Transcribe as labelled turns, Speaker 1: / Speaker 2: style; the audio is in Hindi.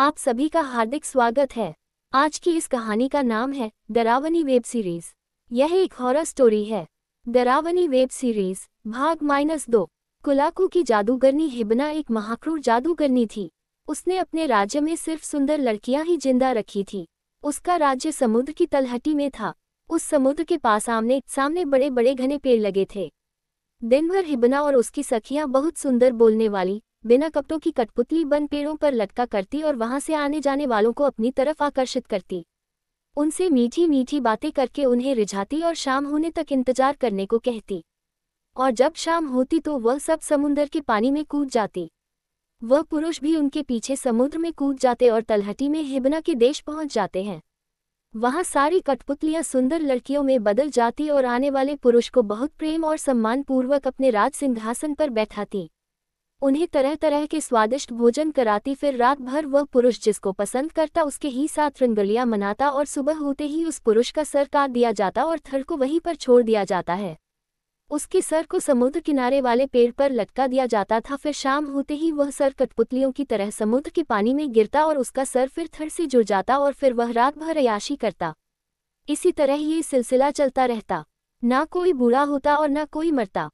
Speaker 1: आप सभी का हार्दिक स्वागत है आज की इस कहानी का नाम है डरावनी वेब सीरीज यह एक हॉरर स्टोरी है डरावनी वेब सीरीज भाग माइनस दो कुलाकू की जादूगरनी हिबना एक महाक्रूर जादूगरनी थी उसने अपने राज्य में सिर्फ सुंदर लड़कियां ही जिंदा रखी थी उसका राज्य समुद्र की तलहटी में था उस समुद्र के पास आमने सामने बड़े बड़े घने पेड़ लगे थे दिन भर हिबना और उसकी सखियां बहुत सुंदर बोलने वाली बिना कपटों की कठपुतली बन पेड़ों पर लटका करती और वहां से आने जाने वालों को अपनी तरफ आकर्षित करती उनसे मीठी मीठी बातें करके उन्हें रिझाती और शाम होने तक इंतजार करने को कहती और जब शाम होती तो वह सब समुन्दर के पानी में कूद जाती वह पुरुष भी उनके पीछे समुद्र में कूद जाते और तलहटी में हिबना के देश पहुंच जाते हैं वहां सारी कठपुतलियां सुंदर लड़कियों में बदल जाती और आने वाले पुरुष को बहुत प्रेम और सम्मानपूर्वक अपने राज सिंहासन पर बैठाती उन्हें तरह तरह के स्वादिष्ट भोजन कराती फिर रात भर वह पुरुष जिसको पसंद करता उसके ही साथ रंगलियां मनाता और सुबह होते ही उस पुरुष का सर काट दिया जाता और थर को वहीं पर छोड़ दिया जाता है उसके सर को समुद्र किनारे वाले पेड़ पर लटका दिया जाता था फिर शाम होते ही वह सर कठपुतलियों की तरह समुद्र के पानी में गिरता और उसका सर फिर थर से जुड़ जाता और फिर वह रात भर अयाशी करता इसी तरह ये सिलसिला चलता रहता ना कोई बूढ़ा होता और ना कोई मरता